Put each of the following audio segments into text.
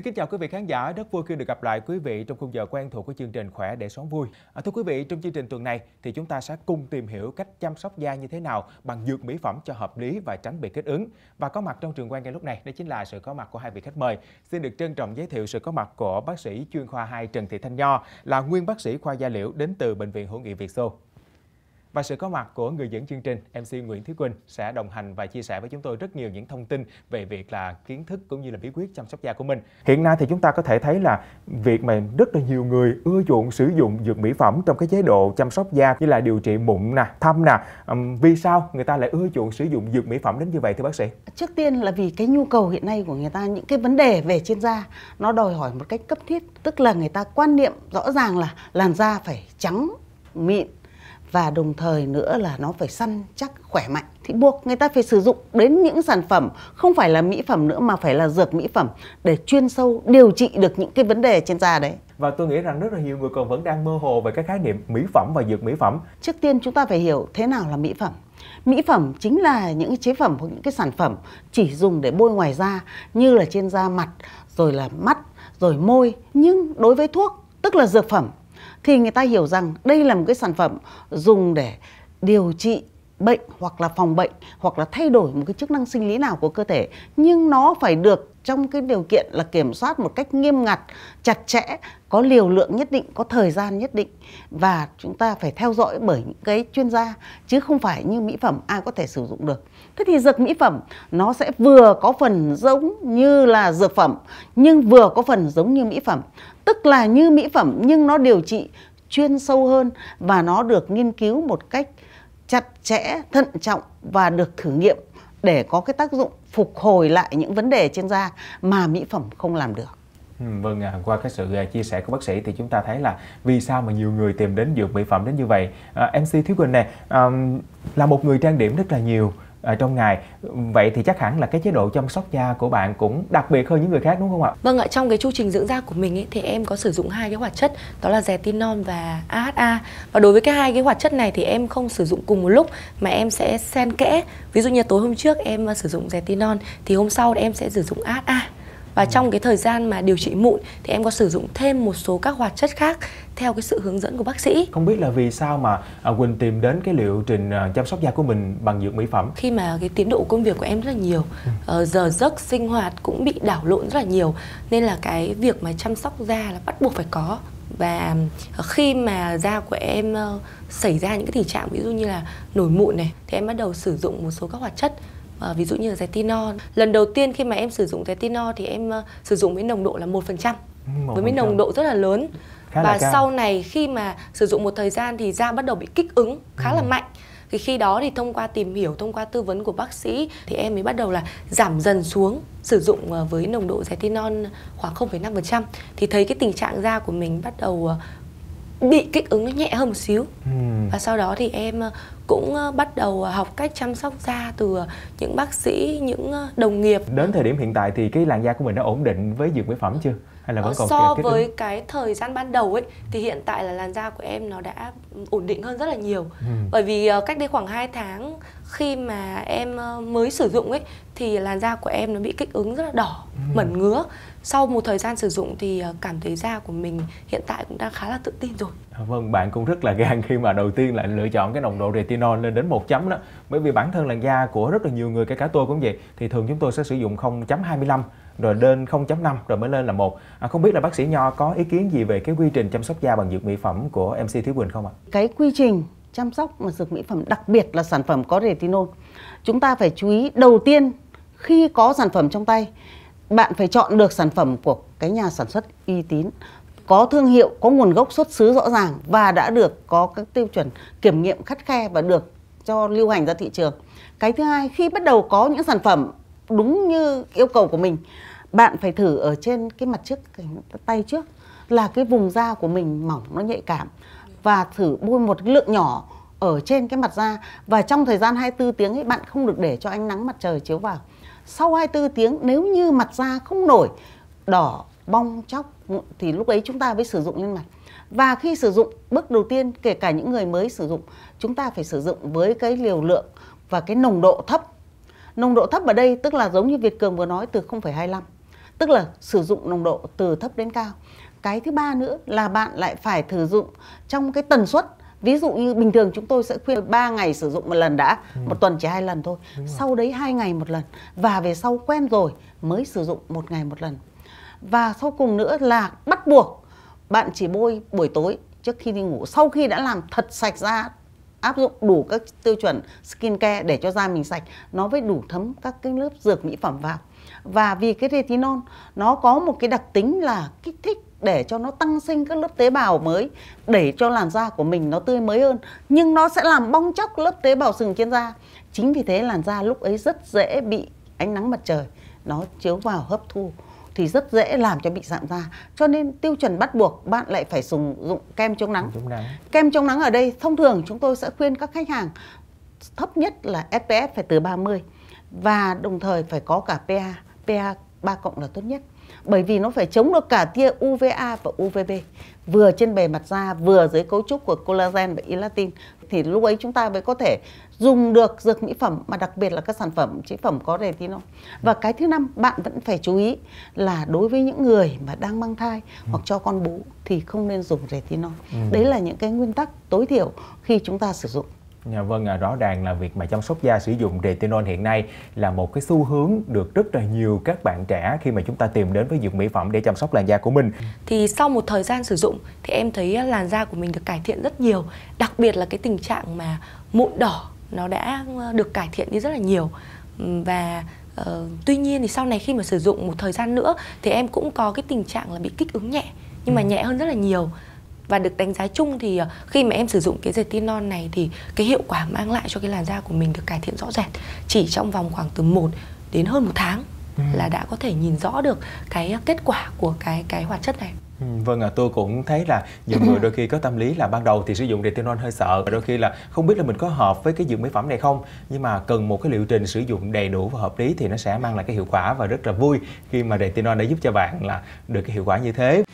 Xin kính chào quý vị khán giả, rất vui khi được gặp lại quý vị trong khung giờ quen thuộc của chương trình Khỏe để sống vui. À, thưa quý vị, trong chương trình tuần này thì chúng ta sẽ cùng tìm hiểu cách chăm sóc da như thế nào bằng dược mỹ phẩm cho hợp lý và tránh bị kích ứng. Và có mặt trong trường quay ngay lúc này đó chính là sự có mặt của hai vị khách mời. Xin được trân trọng giới thiệu sự có mặt của bác sĩ chuyên khoa 2 Trần Thị Thanh Nho là nguyên bác sĩ khoa da liễu đến từ bệnh viện hữu nghị Việt Xô. Và sự có mặt của người dẫn chương trình MC Nguyễn Thúy Quỳnh sẽ đồng hành và chia sẻ với chúng tôi rất nhiều những thông tin về việc là kiến thức cũng như là bí quyết chăm sóc da của mình. Hiện nay thì chúng ta có thể thấy là việc mà rất là nhiều người ưa chuộng sử dụng dược mỹ phẩm trong cái chế độ chăm sóc da như là điều trị mụn nè, thâm nè. Um, vì sao người ta lại ưa chuộng sử dụng dược mỹ phẩm đến như vậy thưa bác sĩ? Trước tiên là vì cái nhu cầu hiện nay của người ta những cái vấn đề về trên da nó đòi hỏi một cách cấp thiết, tức là người ta quan niệm rõ ràng là làn da phải trắng mịn và đồng thời nữa là nó phải săn chắc khỏe mạnh thì buộc người ta phải sử dụng đến những sản phẩm không phải là mỹ phẩm nữa mà phải là dược mỹ phẩm để chuyên sâu điều trị được những cái vấn đề trên da đấy và tôi nghĩ rằng rất là nhiều người còn vẫn đang mơ hồ về cái khái niệm mỹ phẩm và dược mỹ phẩm trước tiên chúng ta phải hiểu thế nào là mỹ phẩm mỹ phẩm chính là những chế phẩm hoặc những cái sản phẩm chỉ dùng để bôi ngoài da như là trên da mặt rồi là mắt rồi môi nhưng đối với thuốc tức là dược phẩm thì người ta hiểu rằng đây là một cái sản phẩm dùng để điều trị bệnh hoặc là phòng bệnh hoặc là thay đổi một cái chức năng sinh lý nào của cơ thể nhưng nó phải được trong cái điều kiện là kiểm soát một cách nghiêm ngặt chặt chẽ có liều lượng nhất định có thời gian nhất định và chúng ta phải theo dõi bởi những cái chuyên gia chứ không phải như mỹ phẩm ai có thể sử dụng được thế thì dược mỹ phẩm nó sẽ vừa có phần giống như là dược phẩm nhưng vừa có phần giống như mỹ phẩm tức là như mỹ phẩm nhưng nó điều trị chuyên sâu hơn và nó được nghiên cứu một cách chặt chẽ, thận trọng và được thử nghiệm để có cái tác dụng phục hồi lại những vấn đề trên da mà mỹ phẩm không làm được. Ừ, vâng, qua cái sự à, chia sẻ của bác sĩ thì chúng ta thấy là vì sao mà nhiều người tìm đến dược mỹ phẩm đến như vậy. À, MC Thiếu Quỳnh này à, là một người trang điểm rất là nhiều à, trong ngày vậy thì chắc hẳn là cái chế độ chăm sóc da của bạn cũng đặc biệt hơn những người khác đúng không ạ vâng ạ trong cái chu trình dưỡng da của mình ấy, thì em có sử dụng hai cái hoạt chất đó là retinol và AHA và đối với cái hai cái hoạt chất này thì em không sử dụng cùng một lúc mà em sẽ xen kẽ ví dụ như tối hôm trước em à, sử dụng retinol thì hôm sau em sẽ sử dụng AHA và ừ. trong cái thời gian mà điều trị mụn thì em có sử dụng thêm một số các hoạt chất khác theo cái sự hướng dẫn của bác sĩ. Không biết là vì sao mà à, Quỳnh tìm đến cái liệu trình à, chăm sóc da của mình bằng dược mỹ phẩm? Khi mà cái tiến độ công việc của em rất là nhiều, ừ. ờ, giờ giấc sinh hoạt cũng bị đảo lộn rất là nhiều nên là cái việc mà chăm sóc da là bắt buộc phải có và ờ, khi mà da của em ờ, xảy ra những cái tình trạng ví dụ như là nổi mụn này thì em bắt đầu sử dụng một số các hoạt chất à, ví dụ như là retinol lần đầu tiên khi mà em sử dụng retinol thì em uh, sử dụng với nồng độ là 1%, trăm ừ, với mấy nồng độ rất là lớn khá và là sau này khi mà sử dụng một thời gian thì da bắt đầu bị kích ứng khá ừ. là mạnh thì khi đó thì thông qua tìm hiểu thông qua tư vấn của bác sĩ thì em mới bắt đầu là giảm dần xuống sử dụng ờ, với nồng độ retinol khoảng 0,5% thì thấy cái tình trạng da của mình bắt đầu bị kích ứng nó nhẹ hơn một xíu ừ. và sau đó thì em cũng ờ, bắt đầu ờ, học cách chăm sóc da từ ờ, những bác sĩ những đồng nghiệp đến thời điểm hiện tại thì cái làn da của mình đã ổn định với dược mỹ phẩm chưa hay là vẫn còn so với ứng? cái thời gian ban đầu ấy thì hiện tại là làn da của em nó đã ừ, ổn định hơn rất là nhiều ừ. bởi vì cách đây khoảng 2 tháng khi mà em mới sử dụng ấy thì làn da của em nó bị kích ứng rất là đỏ ừ. mẩn ngứa sau một thời gian sử dụng thì ờ, cảm thấy da của mình hiện tại cũng đang khá là tự tin rồi. À, vâng, bạn cũng rất là gan khi mà đầu tiên lại lựa chọn cái nồng độ retinol lên đến 1 chấm đó. Bởi vì bản thân làn da của rất là nhiều người, kể cả tôi cũng vậy, thì thường chúng tôi sẽ sử dụng 0.25 rồi lên 0.5 rồi mới lên là một. À, không biết là bác sĩ Nho có ý kiến gì về cái quy trình chăm sóc da bằng dược mỹ phẩm của MC Thúy Quỳnh không ạ? Cái quy trình chăm sóc mà dược mỹ phẩm đặc biệt là sản phẩm có retinol chúng ta phải chú ý đầu tiên khi có sản phẩm trong tay bạn phải chọn được sản phẩm của cái nhà sản xuất uy tín có thương hiệu có nguồn gốc xuất xứ rõ ràng và đã được có các tiêu chuẩn kiểm nghiệm khắt khe và được cho lưu hành ra thị trường cái thứ hai khi bắt đầu có những sản phẩm đúng như yêu cầu của mình bạn phải thử ở trên cái mặt trước cái tay trước là cái vùng da của mình mỏng nó nhạy cảm và thử bôi một lượng nhỏ ở trên cái mặt da và trong thời gian 24 tiếng ấy bạn không được để cho ánh nắng mặt trời chiếu vào sau 24 tiếng nếu như mặt da không nổi đỏ bong chóc thì lúc ấy chúng ta mới sử dụng lên mặt và khi sử dụng bước đầu tiên kể cả những người mới sử dụng chúng ta phải sử dụng với cái liều lượng và cái nồng độ thấp nồng độ thấp ở đây tức là giống như Việt Cường vừa nói từ 0,25 tức là sử dụng nồng độ từ thấp đến cao cái thứ ba nữa là bạn lại phải sử dụng trong cái tần suất ví dụ như bình thường chúng tôi sẽ khuyên 3 ngày sử dụng một lần đã ừ. một tuần chỉ hai lần thôi Đúng sau rồi. đấy hai ngày một lần và về sau quen rồi mới sử dụng một ngày một lần và sau cùng nữa là bắt buộc bạn chỉ bôi buổi tối trước khi đi ngủ sau khi đã làm thật sạch da áp dụng đủ các tiêu chuẩn skin care để cho da mình sạch nó mới đủ thấm các cái lớp dược mỹ phẩm vào và vì cái retinol nó có một cái đặc tính là kích thích để cho nó tăng sinh các lớp tế bào mới để cho làn da của mình nó tươi mới hơn nhưng nó sẽ làm bong chóc lớp tế bào sừng trên da chính vì thế làn da lúc ấy rất dễ bị ánh nắng mặt trời nó chiếu vào hấp thu thì rất dễ làm cho bị sạm da cho nên tiêu chuẩn bắt buộc bạn lại phải sử dụng kem chống nắng. chống nắng kem chống nắng ở đây thông thường chúng tôi sẽ khuyên các khách hàng thấp nhất là SPF phải từ 30 và đồng thời phải có cả PA PA 3 cộng là tốt nhất bởi vì nó phải chống được cả tia UVA và UVB vừa trên bề mặt da vừa dưới cấu trúc của collagen và elastin thì lúc ấy chúng ta mới có thể dùng được dược mỹ phẩm mà đặc biệt là các sản phẩm chế phẩm có retinol và cái thứ năm bạn vẫn phải chú ý là đối với những người mà đang mang thai hoặc cho con bú thì không nên dùng retinol ừ. đấy là những cái nguyên tắc tối thiểu khi chúng ta sử dụng Dạ vâng, à, rõ ràng là việc mà chăm sóc da sử dụng retinol hiện nay là một cái xu hướng được rất là nhiều các bạn trẻ khi mà chúng ta tìm đến với dược mỹ phẩm để chăm sóc làn da của mình. Thì sau một thời gian sử dụng thì em thấy làn da của mình được cải thiện rất nhiều, đặc biệt là cái tình trạng mà mụn đỏ nó đã ờ, được cải thiện đi rất là nhiều và uh, tuy nhiên thì sau này khi mà sử dụng một thời gian nữa thì em cũng có cái tình trạng là bị kích ứng nhẹ nhưng mà ừ. nhẹ hơn rất là nhiều và được đánh giá chung thì ờ, khi mà em sử dụng cái retinol này thì cái hiệu quả mang lại cho cái làn da của mình được cải thiện rõ rệt chỉ trong vòng khoảng từ 1 đến hơn một tháng ừ. là đã có thể nhìn rõ được cái ờ, kết quả của cái cái hoạt chất này ừ, Vâng ạ, à, tôi cũng thấy là nhiều người đôi khi có tâm lý là ban đầu thì sử dụng retinol hơi sợ và đôi khi là không biết là mình có hợp với cái dưỡng mỹ phẩm này không nhưng mà cần một cái liệu trình sử dụng đầy đủ và hợp lý thì nó sẽ mang lại cái hiệu quả và rất là vui khi mà retinol đã giúp cho bạn là được cái hiệu quả như thế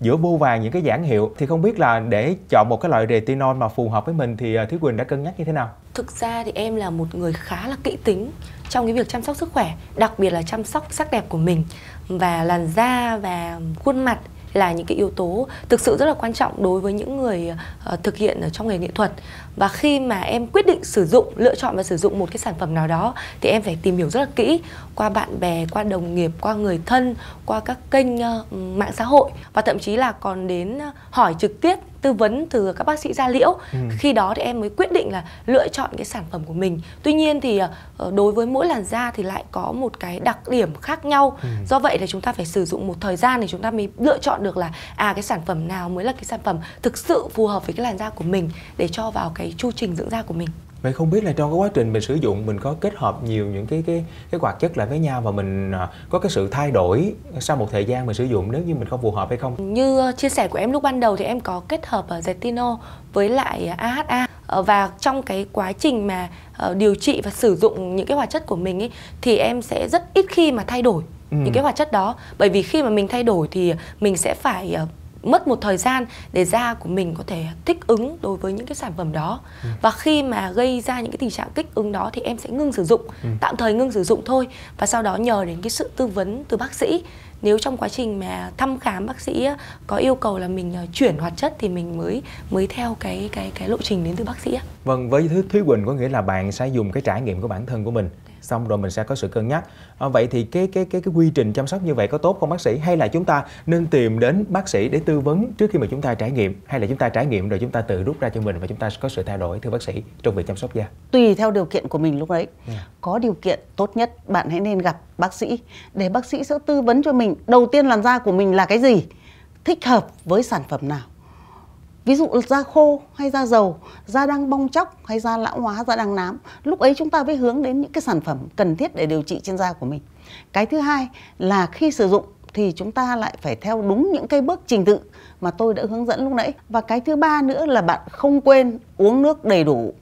giữa vô vàng những cái nhãn hiệu thì không biết là để chọn một cái loại retinol mà phù hợp với mình thì à, Thúy Quỳnh đã cân nhắc như thế nào? Thực ra thì em là một người khá là kỹ tính trong cái việc chăm sóc sức khỏe, đặc biệt là chăm sóc sắc đẹp của mình và làn da và khuôn mặt là những cái yếu tố thực sự rất là quan trọng đối với những người uh, thực hiện ở trong nghề nghệ thuật và khi mà em quyết định sử dụng lựa chọn và sử dụng một cái sản phẩm nào đó thì em phải tìm hiểu rất là kỹ qua bạn bè qua đồng nghiệp qua người thân qua các kênh uh, mạng xã hội và thậm chí là còn đến ờ, hỏi trực tiếp tư vấn từ các bác sĩ da liễu ừ. khi đó thì em mới quyết định là lựa chọn cái sản phẩm của mình tuy nhiên thì ờ, đối với mỗi làn da thì lại có một cái đặc điểm khác nhau ừ. do vậy là chúng ta phải sử dụng một thời gian để chúng ta mới lựa chọn được là à cái sản phẩm nào mới là cái sản phẩm thực sự phù hợp với cái làn da của mình để cho vào cái chu trình dưỡng da của mình vậy không biết là trong cái quá trình mình sử dụng mình có kết hợp nhiều những cái cái cái hoạt chất lại với nhau và mình à, có cái sự thay đổi sau một thời gian mình sử dụng nếu như mình không phù hợp hay không như ờ, chia sẻ của em lúc ban đầu thì em có kết hợp ở ờ, zetino với lại AHA ờ, và trong cái quá trình mà điều trị và sử dụng những cái hoạt chất của mình ấy, thì em sẽ rất ít khi mà thay đổi Ừ. những cái hoạt chất đó bởi vì khi mà mình thay đổi thì mình sẽ phải mất một thời gian để da của mình có thể thích ứng đối với những cái sản phẩm đó ừ. và khi mà gây ra những cái tình trạng kích ứng đó thì em sẽ ngưng sử dụng ừ. tạm thời ngưng sử dụng thôi và sau đó nhờ đến cái sự tư vấn từ bác sĩ nếu trong quá trình mà thăm khám bác sĩ có yêu cầu là mình ờ, chuyển hoạt chất thì mình mới mới theo cái cái cái lộ trình đến từ bác sĩ. Vâng, với Thúy Quỳnh có nghĩa là bạn sẽ dùng cái trải nghiệm của bản thân của mình xong rồi mình sẽ có sự cân nhắc à, vậy thì cái cái cái cái quy trình chăm sóc như vậy có tốt không bác sĩ hay là chúng ta nên tìm đến bác sĩ để tư vấn trước khi mà chúng ta trải nghiệm hay là chúng ta trải nghiệm rồi chúng ta tự rút ra cho mình và chúng ta có sự thay đổi thưa bác sĩ trong việc chăm sóc da tùy theo điều kiện của mình lúc đấy yeah. Ừ. có điều kiện tốt nhất bạn hãy nên gặp bác sĩ để bác sĩ sẽ tư vấn cho mình đầu tiên làn da của mình là cái gì thích hợp với sản phẩm nào ví dụ da khô hay da dầu da đang bong chóc hay da lão hóa da đang nám lúc ấy chúng ta mới hướng đến những cái sản phẩm cần thiết để điều trị trên da của mình cái thứ hai là khi sử dụng thì chúng ta lại phải theo đúng những cái bước trình tự mà tôi đã hướng dẫn lúc nãy và cái thứ ba nữa là bạn không quên uống nước đầy đủ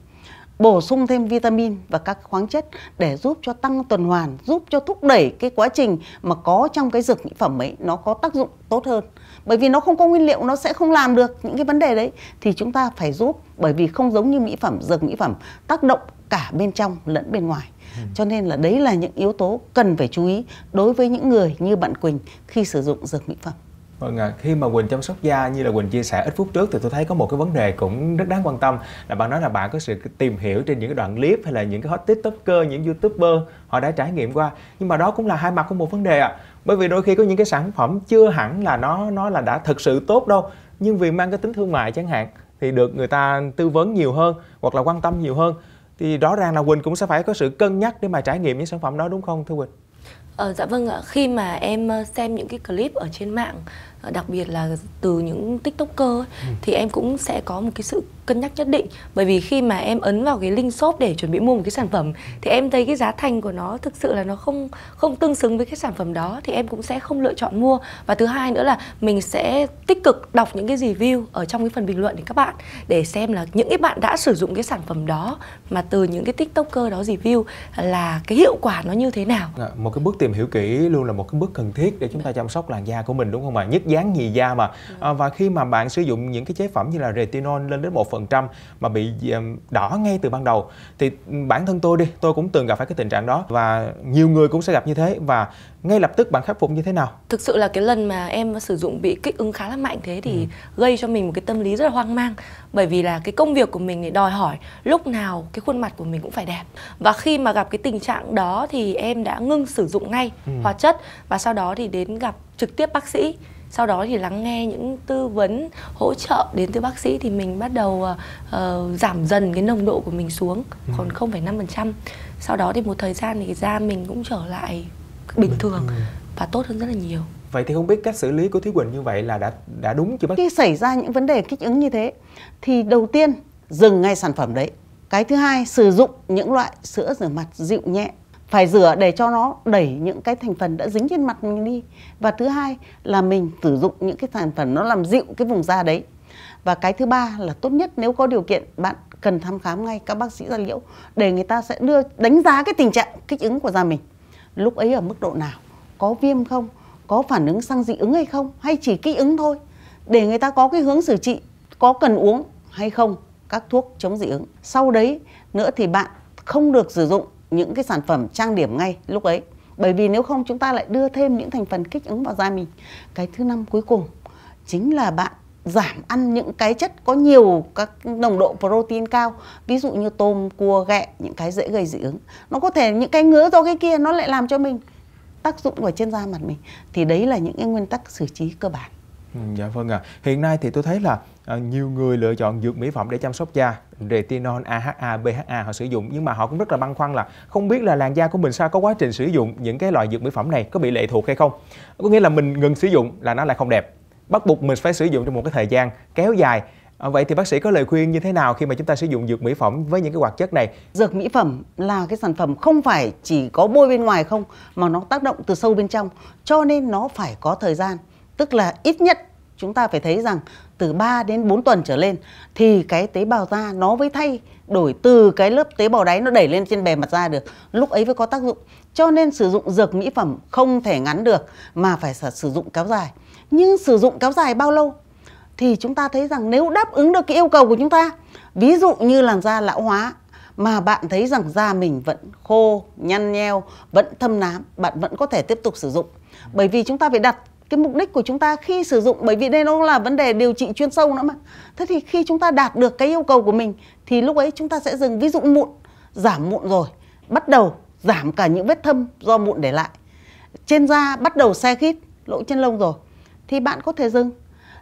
bổ sung thêm vitamin và các khoáng chất để giúp cho tăng tuần hoàn, giúp cho thúc đẩy cái quá trình mà có trong cái dược mỹ phẩm ấy nó có tác dụng tốt hơn. Bởi vì nó không có nguyên liệu nó sẽ không làm được những cái vấn đề đấy thì chúng ta phải giúp bởi vì không giống như mỹ phẩm dược mỹ phẩm tác động cả bên trong lẫn bên ngoài. Ừ. Cho nên là đấy là những yếu tố cần phải chú ý đối với những người như bạn Quỳnh khi sử dụng dược mỹ phẩm. Vâng à, khi mà Quỳnh chăm sóc da như là Quỳnh chia sẻ ít phút trước thì tôi thấy có một cái vấn đề cũng rất đáng quan tâm là bạn nói là bạn có sự tìm hiểu trên những cái đoạn clip hay là những cái hot tiktoker, những youtuber họ đã trải nghiệm qua nhưng mà đó cũng là hai mặt của một vấn đề ạ. À. Bởi vì đôi khi có những cái sản phẩm chưa hẳn là nó nó là đã thực sự tốt đâu nhưng vì mang cái tính thương mại chẳng hạn thì được người ta tư vấn nhiều hơn hoặc là quan tâm nhiều hơn thì rõ ràng là Quỳnh cũng sẽ phải có sự cân nhắc để mà trải nghiệm những sản phẩm đó đúng không thưa Quỳnh? Ờ, dạ vâng ạ. Khi mà em ờ, xem những cái clip ở trên mạng Ờ, đặc biệt là từ những tiktoker ấy, ừ. thì em cũng sẽ có một cái sự cân nhắc nhất định bởi vì khi mà em ấn vào cái link shop để chuẩn bị mua một cái sản phẩm thì em thấy cái giá thành của nó thực sự là nó không không tương xứng với cái sản phẩm đó thì em cũng sẽ không lựa chọn mua và thứ hai nữa là mình sẽ tích cực đọc những cái review ở trong cái phần bình luận để các bạn để xem là những cái bạn đã sử dụng cái sản phẩm đó mà từ những cái tiktoker đó review là cái hiệu quả nó như thế nào dạ, một cái bước tìm hiểu kỹ luôn là một cái bước cần thiết để chúng ta dạ. chăm sóc làn da của mình đúng không ạ nhất dán nhì da mà ừ. à, và khi mà bạn sử dụng những cái chế phẩm như là retinol lên đến một phần trăm mà bị đỏ ngay từ ban đầu thì bản thân tôi đi tôi cũng từng gặp phải cái tình trạng đó và nhiều người cũng sẽ gặp như thế và ngay lập tức bạn khắc phục như thế nào thực sự là cái lần mà em sử dụng bị kích ứng khá là mạnh thế thì ừ. gây cho mình một cái tâm lý rất là hoang mang bởi vì là cái công việc của mình thì đòi hỏi lúc nào cái khuôn mặt của mình cũng phải đẹp và khi mà gặp cái tình trạng đó thì em đã ngưng sử dụng ngay ừ. hóa chất và sau đó thì đến gặp trực tiếp bác sĩ sau đó thì lắng nghe những tư vấn hỗ trợ đến từ bác sĩ thì mình bắt đầu uh, giảm dần cái nồng độ của mình xuống ừ. còn 0,5% sau đó thì một thời gian thì da mình cũng trở lại bình thường và tốt hơn rất là nhiều vậy thì không biết cách xử lý của Thúy Quỳnh như vậy là đã đã đúng chưa bác khi xảy ra những vấn đề kích ứng như thế thì đầu tiên dừng ngay sản phẩm đấy cái thứ hai sử dụng những loại sữa rửa mặt dịu nhẹ phải rửa để cho nó đẩy những cái thành phần đã dính trên mặt mình đi và thứ hai là mình sử dụng những cái sản phẩm nó làm dịu cái vùng da đấy và cái thứ ba là tốt nhất nếu có điều kiện bạn cần thăm khám ngay các bác sĩ da liễu để người ta sẽ đưa đánh giá cái tình trạng kích ứng của da mình lúc ấy ở mức độ nào có viêm không có phản ứng sang dị ứng hay không hay chỉ kích ứng thôi để người ta có cái hướng xử trị có cần uống hay không các thuốc chống dị ứng sau đấy nữa thì bạn không được sử dụng những cái sản phẩm trang điểm ngay lúc ấy bởi vì nếu không chúng ta lại đưa thêm những thành phần kích ứng vào da mình cái thứ năm cuối cùng chính là bạn giảm ăn những cái chất có nhiều các nồng độ protein cao ví dụ như tôm cua ghẹ những cái dễ gây dị ứng nó có thể những cái ngứa do cái kia nó lại làm cho mình tác dụng vào trên da mặt mình thì đấy là những cái nguyên tắc xử trí cơ bản ừ, dạ vâng ạ à. hiện nay thì tôi thấy là À, nhiều người lựa chọn dược mỹ phẩm để chăm sóc da retinol AHA BHA họ sử dụng nhưng mà họ cũng rất là băn khoăn là không biết là làn da của mình sao có quá trình sử dụng những cái loại dược mỹ phẩm này có bị lệ thuộc hay không có nghĩa là mình ngừng sử dụng là nó lại không đẹp bắt buộc mình phải sử dụng trong một cái thời gian kéo dài à, vậy thì bác sĩ có lời khuyên như thế nào khi mà chúng ta sử dụng dược mỹ phẩm với những cái hoạt chất này dược mỹ phẩm là cái sản phẩm không phải chỉ có bôi bên ngoài không mà nó tác động từ sâu bên trong cho nên nó phải có thời gian tức là ít nhất chúng ta phải thấy rằng từ 3 đến 4 tuần trở lên thì cái tế bào da nó mới thay đổi từ cái lớp tế bào đáy nó đẩy lên trên bề mặt da được lúc ấy mới có tác dụng cho nên sử dụng dược mỹ phẩm không thể ngắn được mà phải sử dụng kéo dài nhưng sử dụng kéo dài bao lâu thì chúng ta thấy rằng nếu đáp ứng được cái yêu cầu của chúng ta ví dụ như làn da lão hóa mà bạn thấy rằng da mình vẫn khô, nhăn nheo, vẫn thâm nám, bạn vẫn có thể tiếp tục sử dụng. Bởi vì chúng ta phải đặt cái mục đích của chúng ta khi sử dụng bởi vì đây nó là vấn đề điều trị chuyên sâu nữa mà thế thì khi chúng ta đạt được cái yêu cầu của mình thì lúc ấy chúng ta sẽ dừng ví dụ mụn giảm mụn rồi bắt đầu giảm cả những vết thâm do mụn để lại trên da bắt đầu xe khít lỗ chân lông rồi thì bạn có thể dừng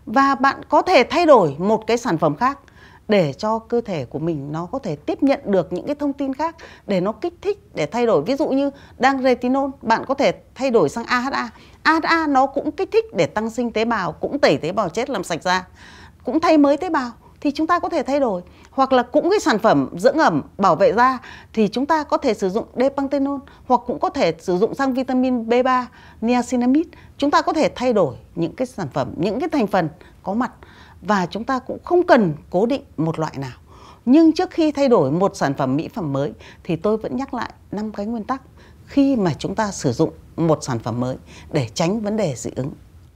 và bạn có thể thay đổi một cái sản phẩm khác để cho cơ thể của mình nó có thể tiếp nhận được những cái thông tin khác để nó kích thích để thay đổi ví dụ như đang retinol bạn có thể thay đổi sang AHA AHA nó cũng kích thích để tăng sinh tế bào cũng tẩy tế bào chết làm sạch da cũng thay mới tế bào thì chúng ta có thể thay đổi hoặc là cũng cái sản phẩm dưỡng ẩm bảo vệ da thì chúng ta có thể sử dụng depantenol hoặc cũng có thể sử dụng sang vitamin B3 niacinamide chúng ta có thể thay đổi những cái sản phẩm những cái thành phần có mặt và chúng ta cũng không cần cố định một loại nào nhưng trước khi thay đổi một sản phẩm mỹ phẩm mới thì tôi vẫn nhắc lại năm cái nguyên tắc khi mà chúng ta sử dụng một sản phẩm mới để tránh vấn đề dị ứng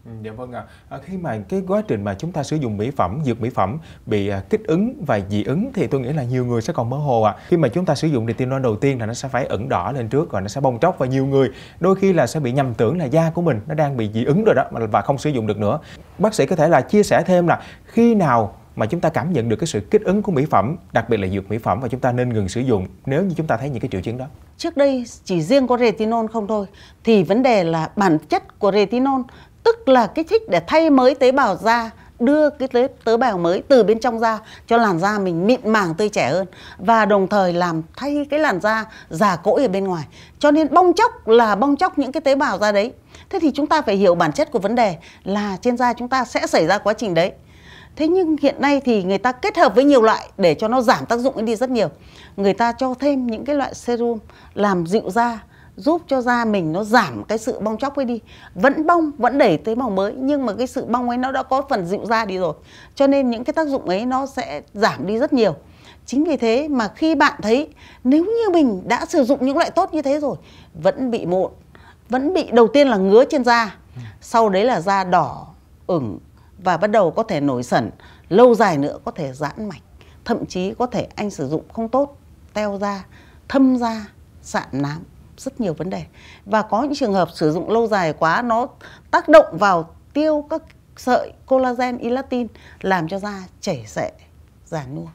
Ừ, dạ vâng ạ. À. Khi mà cái quá trình mà chúng ta sử dụng mỹ phẩm, dược mỹ phẩm bị à, kích ứng và dị ứng thì tôi nghĩ là nhiều người sẽ còn mơ hồ ạ. À. Khi mà chúng ta sử dụng retinol đầu tiên là nó sẽ phải ẩn đỏ lên trước và nó sẽ bong tróc và nhiều người đôi khi là sẽ bị nhầm tưởng là da của mình nó đang bị dị ứng rồi đó và không sử dụng được nữa. Bác sĩ có thể là chia sẻ thêm là khi nào mà chúng ta cảm nhận được cái sự kích ứng của mỹ phẩm, đặc biệt là dược mỹ phẩm và chúng ta nên ngừng sử dụng nếu như chúng ta thấy những cái triệu chứng đó. Trước đây chỉ riêng có retinol không thôi thì vấn đề là bản chất của retinol tức là kích thích để thay mới tế bào da đưa cái tế, tế bào mới từ bên trong da cho làn da mình mịn màng tươi trẻ hơn và đồng thời làm thay cái làn da già cỗi ở bên ngoài cho nên bong chóc là bong chóc những cái tế bào da đấy thế thì chúng ta phải hiểu bản chất của vấn đề là trên da chúng ta sẽ xảy ra quá trình đấy thế nhưng hiện nay thì người ta kết hợp với nhiều loại để cho nó giảm tác dụng đi rất nhiều người ta cho thêm những cái loại serum làm dịu da giúp cho da mình nó giảm cái sự bong chóc ấy đi vẫn bong vẫn đẩy tế bào mới nhưng mà cái sự bong ấy nó đã có phần dịu da đi rồi cho nên những cái tác dụng ấy nó sẽ giảm đi rất nhiều chính vì thế mà khi bạn thấy nếu như mình đã sử dụng những loại tốt như thế rồi vẫn bị mụn vẫn bị đầu tiên là ngứa trên da sau đấy là da đỏ ửng và bắt đầu có thể nổi sẩn lâu dài nữa có thể giãn mạch thậm chí có thể anh sử dụng không tốt teo da thâm da sạm nám rất nhiều vấn đề và có những trường hợp sử dụng lâu dài quá nó tác động vào tiêu các sợi collagen elastin làm cho da chảy xệ già nua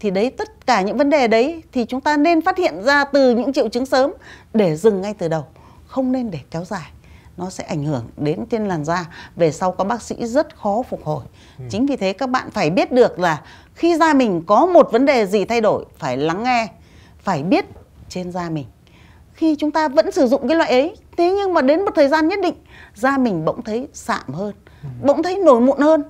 thì đấy tất cả những vấn đề đấy thì chúng ta nên phát hiện ra từ những triệu chứng sớm để dừng ngay từ đầu không nên để kéo dài nó sẽ ảnh hưởng đến trên làn da về sau các bác sĩ rất khó phục hồi ừ. chính vì thế các bạn phải biết được là khi da mình có một vấn đề gì thay đổi phải lắng nghe phải biết trên da mình khi chúng ta vẫn sử dụng cái loại ấy thế nhưng mà đến một thời gian nhất định da mình bỗng thấy sạm hơn ừ. bỗng thấy nổi mụn hơn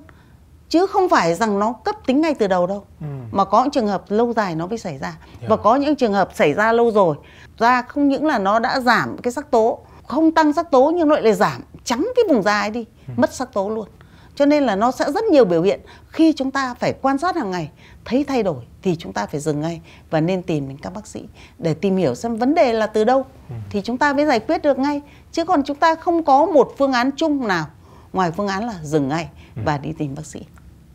chứ không phải rằng nó cấp tính ngay từ đầu đâu ừ. mà có những trường hợp lâu dài nó mới xảy ra dạ. và có những trường hợp xảy ra lâu rồi da không những là nó đã giảm cái sắc tố không tăng sắc tố nhưng nó lại giảm trắng cái vùng da ấy đi ừ. mất sắc tố luôn cho nên là nó sẽ rất nhiều biểu hiện khi chúng ta phải quan sát hàng ngày thấy thay đổi thì chúng ta phải dừng ngay và nên tìm đến các bác sĩ để tìm hiểu xem vấn đề là từ đâu ừ. thì chúng ta mới giải quyết được ngay chứ còn chúng ta không có một phương án chung nào ngoài phương án là dừng ngay ừ. và đi tìm bác sĩ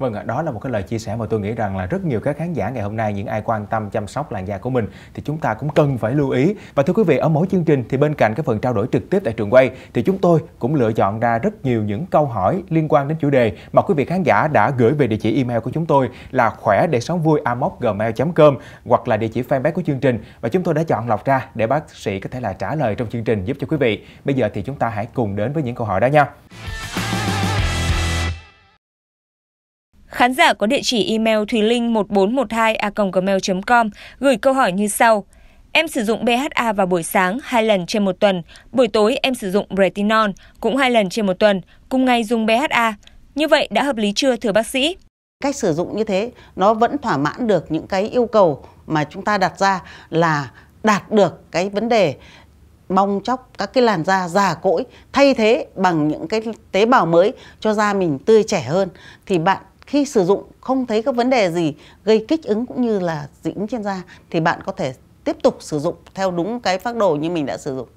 Vâng ạ, đó là một cái lời chia sẻ mà tôi nghĩ rằng là rất nhiều các khán giả ngày hôm nay những ai quan tâm chăm sóc làn da của mình thì chúng ta cũng cần phải lưu ý. Và thưa quý vị, ở mỗi chương trình thì bên cạnh cái phần trao đổi trực tiếp tại trường quay thì chúng tôi cũng lựa chọn ra rất nhiều những câu hỏi liên quan đến chủ đề mà quý vị khán giả đã gửi về địa chỉ email của chúng tôi là khỏe để sống vui amoc@gmail.com hoặc là địa chỉ fanpage của chương trình và chúng tôi đã chọn lọc ra để bác sĩ có thể là trả lời trong chương trình giúp cho quý vị. Bây giờ thì chúng ta hãy cùng đến với những câu hỏi đó nha. Khán giả có địa chỉ email thùy linh 1412 gmail com gửi câu hỏi như sau. Em sử dụng BHA vào buổi sáng hai lần trên một tuần, buổi tối em sử dụng retinol cũng hai lần trên một tuần, cùng ngày dùng BHA. Như vậy đã hợp lý chưa thưa bác sĩ? Cách sử dụng như thế nó vẫn thỏa mãn được những cái yêu cầu mà chúng ta đặt ra là đạt được cái vấn đề bong chóc các cái làn da già cỗi thay thế bằng những cái tế bào mới cho da mình tươi trẻ hơn thì bạn khi sử dụng không thấy các vấn đề gì gây kích ứng cũng như là dị ứng trên da thì bạn có thể tiếp tục sử dụng theo đúng cái phác đồ như mình đã sử dụng.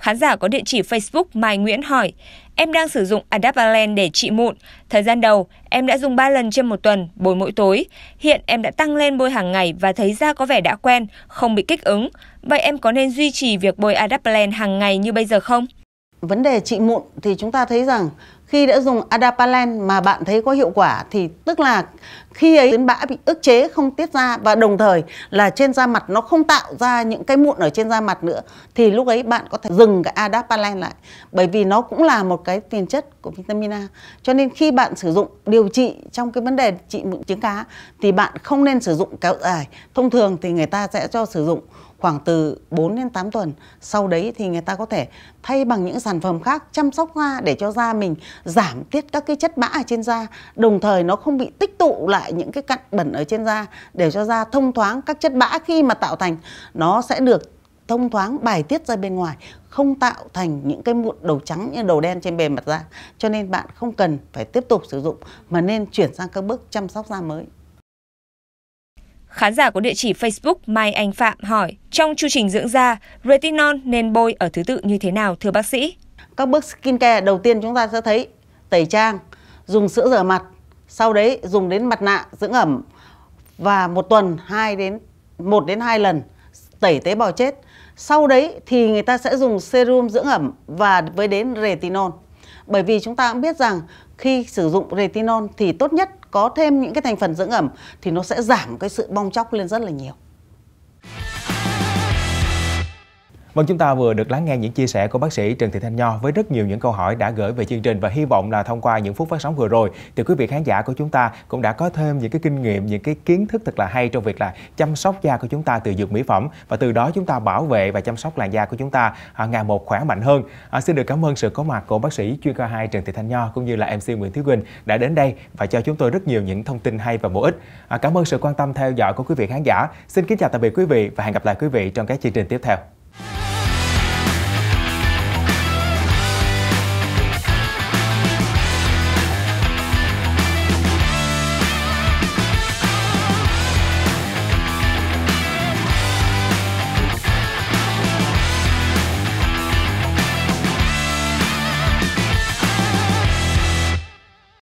Khán giả có địa chỉ Facebook Mai Nguyễn hỏi, em đang sử dụng Adapalen để trị mụn. Thời gian đầu, em đã dùng 3 lần trên một tuần, bôi mỗi tối. Hiện em đã tăng lên bôi hàng ngày và thấy da có vẻ đã quen, không bị kích ứng. Vậy em có nên duy trì việc bôi Adapalen hàng ngày như bây giờ không? Vấn đề trị mụn thì chúng ta thấy rằng khi đã dùng adapalene mà bạn thấy có hiệu quả thì tức là khi ấy tuyến bã bị ức chế không tiết ra và đồng thời là trên da mặt nó không tạo ra những cái mụn ở trên da mặt nữa thì lúc ấy bạn có thể dừng cái adapalene lại bởi vì nó cũng là một cái tiền chất của vitamin A cho nên khi bạn sử dụng điều trị trong cái vấn đề trị mụn trứng cá thì bạn không nên sử dụng kéo dài thông thường thì người ta sẽ cho sử dụng khoảng từ 4 đến 8 tuần sau đấy thì người ta có thể thay bằng những sản phẩm khác chăm sóc da để cho da mình giảm tiết các cái chất bã ở trên da đồng thời nó không bị tích tụ lại những cái cặn bẩn ở trên da để cho da thông thoáng các chất bã khi mà tạo thành nó sẽ được thông thoáng bài tiết ra bên ngoài không tạo thành những cái mụn đầu trắng như đầu đen trên bề mặt da cho nên bạn không cần phải tiếp tục sử dụng mà nên chuyển sang các bước chăm sóc da mới Khán giả có địa chỉ Facebook Mai Anh Phạm hỏi, trong chu trình dưỡng da, retinol nên bôi ở thứ tự như thế nào thưa bác sĩ? Các bước skincare đầu tiên chúng ta sẽ thấy tẩy trang, dùng sữa rửa mặt, sau đấy dùng đến mặt nạ dưỡng ẩm và một tuần 2 đến 1 đến 2 lần tẩy tế bào chết. Sau đấy thì người ta sẽ dùng serum dưỡng ẩm và với đến retinol. Bởi vì chúng ta cũng biết rằng khi sử dụng retinol thì tốt nhất có thêm những cái thành phần dưỡng ẩm thì nó sẽ giảm cái sự bong chóc lên rất là nhiều Vâng, chúng ta vừa được lắng nghe những chia sẻ của bác sĩ Trần Thị Thanh Nho với rất nhiều những câu hỏi đã gửi về chương trình và hy vọng là thông qua những phút phát sóng vừa rồi thì quý vị khán giả của chúng ta cũng đã có thêm những cái kinh nghiệm, những cái kiến thức thật là hay trong việc là chăm sóc da của chúng ta từ dược mỹ phẩm và từ đó chúng ta bảo vệ và chăm sóc làn da của chúng ta à, ngày một khỏe mạnh hơn. À, xin được cảm ơn sự có mặt của bác sĩ chuyên khoa 2 Trần Thị Thanh Nho cũng như là MC Nguyễn Thúy Quỳnh đã đến đây và cho chúng tôi rất nhiều những thông tin hay và bổ ích. À, cảm ơn sự quan tâm theo dõi của quý vị khán giả. Xin kính chào tạm biệt quý vị và hẹn gặp lại quý vị trong các chương trình tiếp theo.